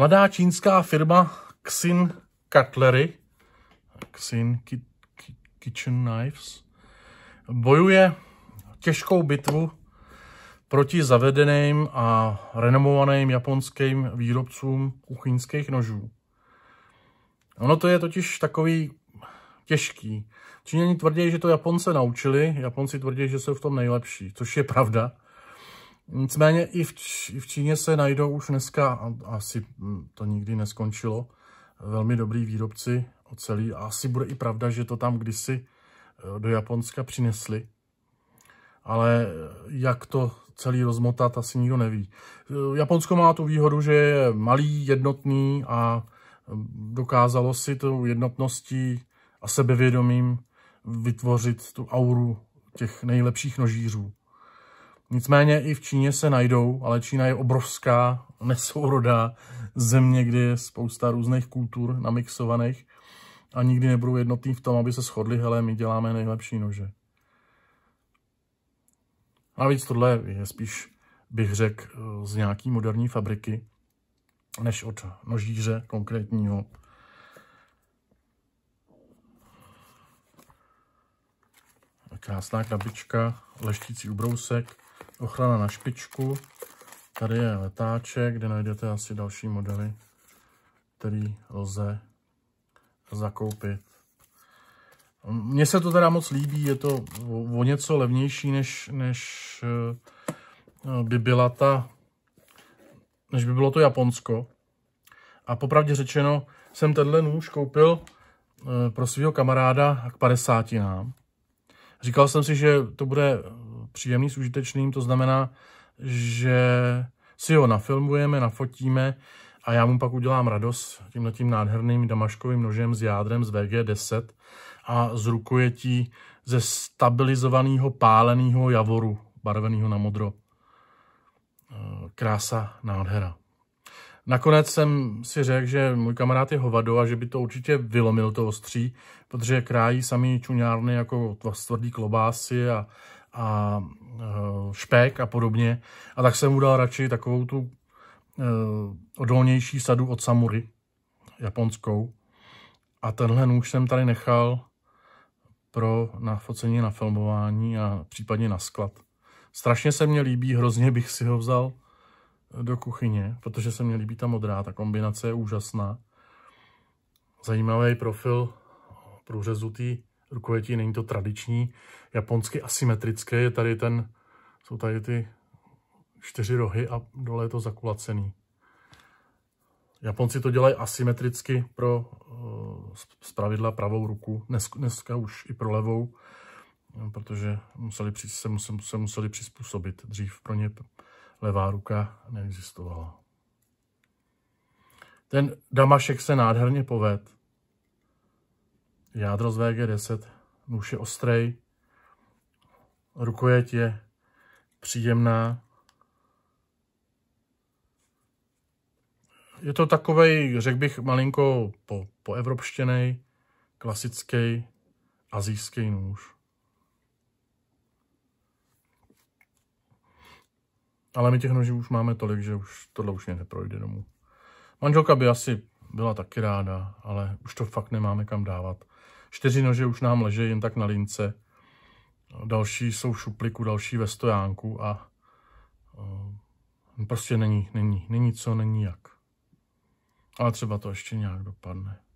Mladá čínská firma Xin Cutlery, Xin ki, ki, Kitchen Knives, bojuje těžkou bitvu proti zavedeným a renomovaným japonským výrobcům kuchyňských nožů. Ono to je totiž takový těžký. Číňani tvrdí, že to Japonce naučili, Japonci tvrdí, že jsou v tom nejlepší, což je pravda. Nicméně i v, i v Číně se najdou už dneska, a asi to nikdy neskončilo, velmi dobrý výrobci ocelí a asi bude i pravda, že to tam kdysi eh, do Japonska přinesli. Ale eh, jak to celý rozmotat, asi nikdo neví. Eh, Japonsko má tu výhodu, že je malý, jednotný a dokázalo si tou jednotností a sebevědomím vytvořit tu auru těch nejlepších nožířů. Nicméně i v Číně se najdou, ale Čína je obrovská, nesourodá země, kde je spousta různých kultur namixovaných a nikdy nebudou jednotný v tom, aby se shodli, hele, my děláme nejlepší nože. A víc tohle je spíš, bych řekl, z nějaký moderní fabriky, než od nožíře konkrétního. Krásná krabička, leštící ubrousek ochrana na špičku. Tady je letáček, kde najdete asi další modely, který lze zakoupit. Mně se to teda moc líbí, je to o, něco levnější, než, než eh, by byla ta, než by bylo to Japonsko. A popravdě řečeno, jsem tenhle nůž koupil eh, pro svého kamaráda k 50 nám. Říkal jsem si, že to bude příjemný s užitečným, to znamená, že si ho nafilmujeme, nafotíme a já mu pak udělám radost tímhle tím nádherným damaškovým nožem s jádrem z VG10 a z rukojetí ze stabilizovaného páleného javoru, barveného na modro. Krása nádhera. Nakonec jsem si řekl, že můj kamarád je hovado a že by to určitě vylomil to ostří, protože krájí samý čuňárny jako tvrdý klobásy a, a e, špek a podobně. A tak jsem mu dal radši takovou tu e, odolnější sadu od samury, japonskou. A tenhle nůž jsem tady nechal pro na focení, na filmování a případně na sklad. Strašně se mě líbí, hrozně bych si ho vzal do kuchyně, protože se mi líbí ta modrá, ta kombinace je úžasná. Zajímavý profil průřezu té rukovětí, není to tradiční, japonsky asymetrické, je tady ten, jsou tady ty čtyři rohy a dole je to zakulacený. Japonci to dělají asymetricky pro eh, z pravidla pravou ruku, dneska už i pro levou, protože museli, se, museli, se museli přizpůsobit. Dřív pro ně levá ruka neexistovala. Ten Damašek se nádherně poved. Jádro z VG10, nůž je ostrej, rukojeť je příjemná. Je to takový, řekl bych, malinko po, poevropštěnej, klasický azijský nůž. Ale my těch nožů už máme tolik, že už tohle už mě neprojde domů. Manželka by asi byla taky ráda, ale už to fakt nemáme kam dávat. Čtyři nože už nám leží jen tak na lince. Další jsou v šupliku, další ve stojánku a uh, prostě není, není, není co, není jak. Ale třeba to ještě nějak dopadne.